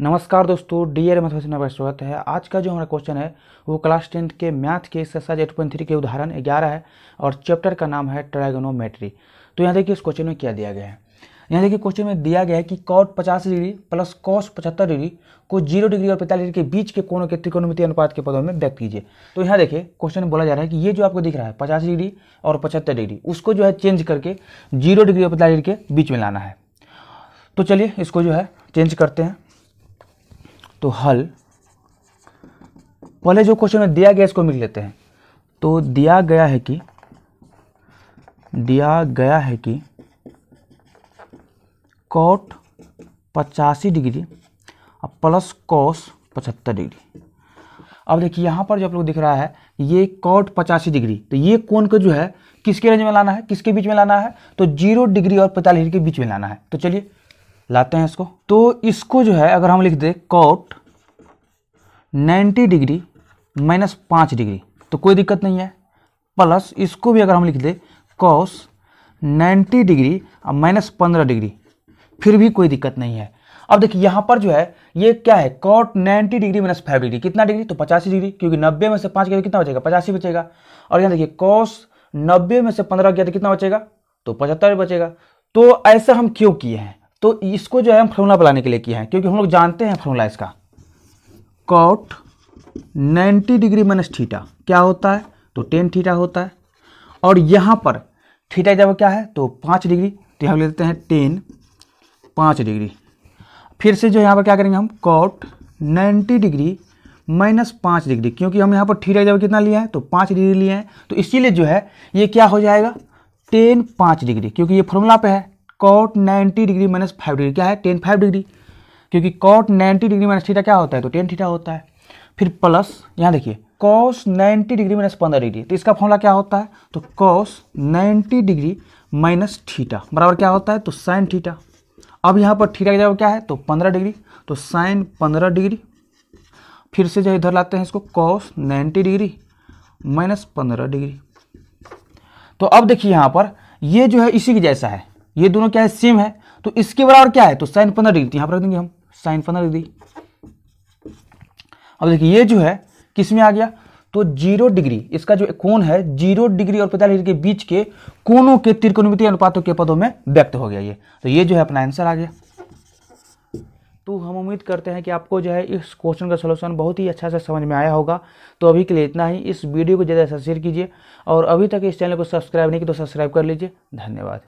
नमस्कार दोस्तों डी एर मैथमेटिक्स में स्वागत है आज का जो हमारा क्वेश्चन है वो क्लास टेंथ के मैथ के एक्सरसाइज एट पॉइंट थ्री के उदाहरण ग्यारह है और चैप्टर का नाम है ट्रैगनोमेट्री तो यहाँ देखिए इस क्वेश्चन में क्या दिया गया है यहाँ देखिए क्वेश्चन में दिया गया है कि कॉट पचास डिग्री प्लस कॉस पचहत्तर डिग्री को जीरो डिग्री और पैंतालीस डिग्री के बीच के कोनों के त्रिकोणमिति अनुपात के पदों में व्यक्त कीजिए तो यहाँ देखिए क्वेश्चन में बोला जा रहा है कि ये जो आपको दिख रहा है पचास डिग्री और पचहत्तर डिग्री उसको जो है चेंज करके जीरो डिग्री और पैंतालीस डिग्री के बीच में लाना है तो चलिए इसको जो है चेंज करते हैं तो हल पहले जो क्वेश्चन में दिया गया इसको मिल लेते हैं तो दिया गया है कि दिया गया है कि कॉट पचासी डिग्री और प्लस कॉस पचहत्तर डिग्री अब देखिए यहाँ पर जो आप लोग दिख रहा है ये कॉट पचासी डिग्री तो ये कोण को जो है किसके रेंज में लाना है किसके बीच में लाना है तो जीरो डिग्री और पैंतालीस डिग्री के बीच में लाना है तो चलिए लाते हैं इसको तो इसको जो है अगर हम लिख दें कॉट 90 डिग्री माइनस पाँच डिग्री तो कोई दिक्कत नहीं है प्लस इसको भी अगर हम लिख दें कॉस 90 डिग्री और माइनस पंद्रह डिग्री फिर भी कोई दिक्कत नहीं है अब देखिए यहाँ पर जो है ये क्या है cot 90 degree minus five degree कितना डिग्री तो पचासी डिग्री क्योंकि नब्बे में से पाँच गया तो कितना बचेगा पचासी बचेगा और यहाँ देखिए कॉस नब्बे में से पंद्रह गया तो कितना बचेगा तो पचहत्तर बचेगा तो ऐसा हम क्यों किए हैं तो इसको जो है हम फॉर्मूला बनाने के लिए किया है क्योंकि हम लोग जानते हैं फॉर्मूला इसका कॉट 90 डिग्री माइनस थीटा क्या होता है तो टेन थीटा होता है और यहाँ पर थीटा जब क्या है तो पाँच डिग्री तो यहाँ लेते हैं टेन पाँच डिग्री फिर से जो यहाँ पर क्या करेंगे हम कॉट नाइन्टी डिग्री माइनस पाँच डिग्री क्योंकि हम यहाँ पर थीटा जब कितना लिया है तो पाँच डिग्री लिए हैं तो इसीलिए जो है ये क्या हो जाएगा टेन पाँच डिग्री क्योंकि ये फॉर्मूला पे है cot 90 degree minus five degree क्या है टेन फाइव डिग्री क्योंकि कॉट 90 डिग्री माइनस थीटा क्या होता है तो टेन थीटा होता है फिर प्लस यहाँ देखिए कॉस 90 डिग्री माइनस पंद्रह डिग्री तो इसका फॉर्मला क्या होता है तो कॉस 90 डिग्री माइनस थीटा बराबर क्या होता है तो साइन थीटा अब यहाँ पर थीटा की जगह क्या है तो पंद्रह डिग्री तो साइन पंद्रह डिग्री फिर से जो इधर लाते हैं इसको कॉस नाइन्टी डिग्री माइनस पंद्रह डिग्री तो अब देखिए यहाँ पर ये जो है इसी के जैसा है ये दोनों क्या है सेम है तो इसके बराबर क्या है तो साइन पंद्रह डिग्री तो यहां पर रख देंगे हम साइन पंद्रह डिग्री अब देखिए ये जो है किस में आ गया तो जीरो डिग्री इसका जो कोण है जीरो डिग्री और पैंतालीस डिग्री के बीच के कोणों के त्रिकोणमितीय अनुपातों के पदों में व्यक्त हो गया ये तो ये जो है अपना आंसर आ गया तो हम उम्मीद करते हैं कि आपको जो है इस क्वेश्चन का सलूशन बहुत ही अच्छा से समझ में आया होगा तो अभी के लिए इतना ही इस वीडियो को ज़्यादा से शेयर कीजिए और अभी तक इस चैनल को सब्सक्राइब नहीं किया तो सब्सक्राइब कर लीजिए धन्यवाद